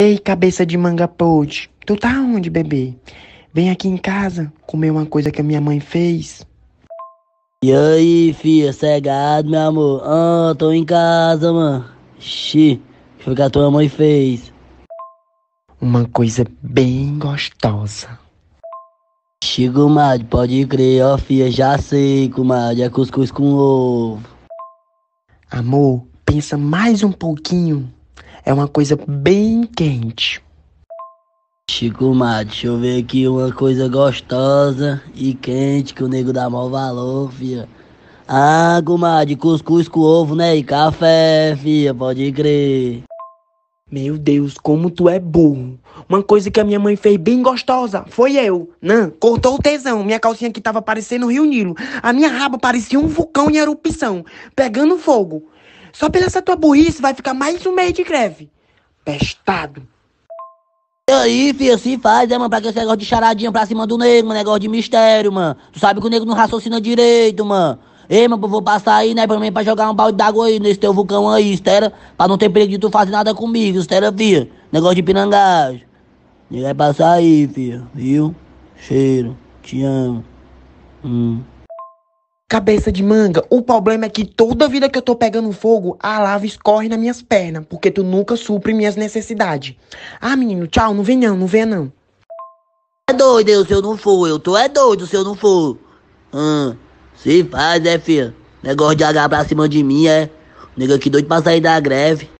Ei, cabeça de manga pote, tu tá onde, bebê? Vem aqui em casa comer uma coisa que a minha mãe fez. E aí, filha, cegado, meu amor? Ah, tô em casa, mano. Xi, o que, que a tua mãe fez? Uma coisa bem gostosa. Xi, comadre, pode crer, ó, filha, já sei, comadre, é cuscuz com ovo. Amor, pensa mais um pouquinho. É uma coisa bem quente. Chico Mato, deixa eu ver aqui uma coisa gostosa e quente que o nego dá maior valor, fia. Ah, comadre, cuscuz com ovo, né? E café, fia, pode crer. Meu Deus, como tu é burro. Uma coisa que a minha mãe fez bem gostosa foi eu. Não, né? cortou o tesão. Minha calcinha que tava parecendo o Rio Nilo. A minha raba parecia um vulcão em erupção, pegando fogo. Só pela essa tua burrice vai ficar mais um mês de greve. Pestado. E aí, filho, se assim faz, é, mano, pra que esse negócio de charadinha pra cima do nego, mano, negócio de mistério, mano. Tu sabe que o nego não raciocina direito, mano. Ei, mano, vou passar aí, né, pra mim, pra jogar um balde d'água aí nesse teu vulcão aí, estera, pra não ter perigo de tu fazer nada comigo, estera, filho. Negócio de pirangagem. Ninguém vai passar aí, filho, viu? Cheiro, te amo. Hum. Cabeça de manga, o problema é que toda vida que eu tô pegando fogo, a lava escorre nas minhas pernas, porque tu nunca supre minhas necessidades. Ah, menino, tchau, não vem não, não vem não. É doido se eu não for, eu tô é doido se eu não for. Hum, se faz, é, né, filha. Negócio de agarrar pra cima de mim, é. Nega que doido pra sair da greve.